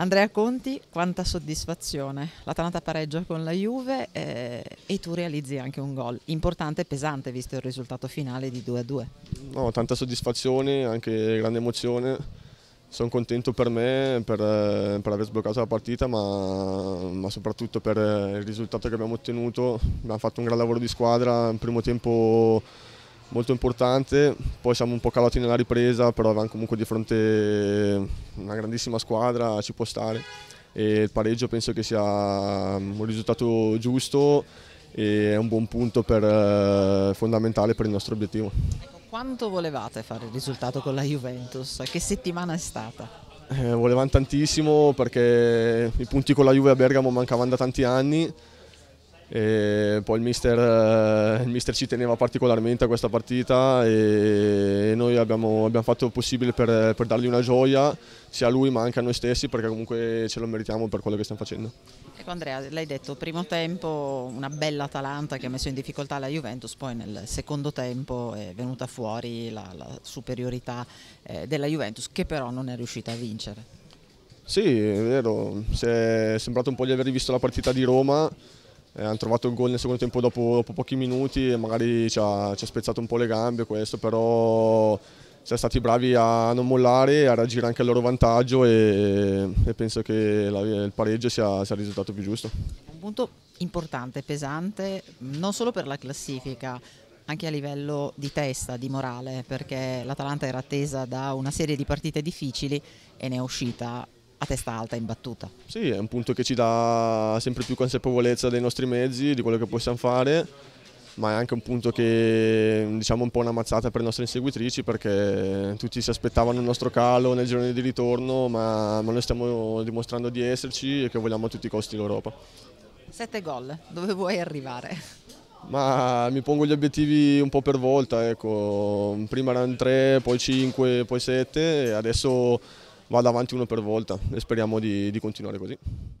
Andrea Conti, quanta soddisfazione. L'Atalanta pareggia con la Juve eh, e tu realizzi anche un gol importante e pesante visto il risultato finale di 2-2. No, tanta soddisfazione, anche grande emozione. Sono contento per me, per, eh, per aver sbloccato la partita, ma, ma, soprattutto per eh, il risultato che abbiamo ottenuto. Abbiamo fatto un gran lavoro di squadra, in primo tempo molto importante, poi siamo un po' calati nella ripresa, però avevamo comunque di fronte una grandissima squadra, ci può stare e il pareggio penso che sia mm, un risultato giusto e è un buon punto per, eh, fondamentale per il nostro obiettivo. Ecco, quanto volevate fare il risultato con la Juventus? Che settimana è stata? Eh, volevamo tantissimo perché i punti con la Juve a Bergamo mancavano da tanti anni e poi il mister, eh, il mister, ci teneva particolarmente a questa partita e noi abbiamo, abbiamo fatto il possibile per, per, dargli una gioia sia a lui ma anche a noi stessi perché comunque ce lo meritiamo per quello che stiamo facendo. Ecco Andrea, l'hai detto, primo tempo una bella Atalanta che ha messo in difficoltà la Juventus, poi nel secondo tempo è venuta fuori la, la superiorità eh, della Juventus che però non è riuscita a vincere. Sì, è vero, si è sembrato un po' di aver rivisto la partita di Roma eh, hanno trovato il gol nel secondo tempo dopo, dopo pochi minuti e magari ci ha, ci ha, spezzato un po' le gambe questo, però siamo stati bravi a non mollare, e a reagire anche al loro vantaggio e, e penso che la, il pareggio sia, sia il risultato più giusto. Un punto importante, pesante, non solo per la classifica, anche a livello di testa, di morale, perché l'Atalanta era attesa da una serie di partite difficili e ne è uscita a testa alta, imbattuta. Sì, è un punto che ci dà sempre più consapevolezza dei nostri mezzi, di quello che possiamo fare, ma è anche un punto che diciamo un po' una mazzata per le nostre inseguitrici perché tutti si aspettavano il nostro calo nel girone di ritorno, ma, ma noi stiamo dimostrando di esserci e che vogliamo a tutti i costi l'Europa. Sette gol, dove vuoi arrivare? Ma mi pongo gli obiettivi un po' per volta, ecco. prima erano tre, poi cinque, poi sette adesso vada avanti uno per volta e speriamo di, di continuare così.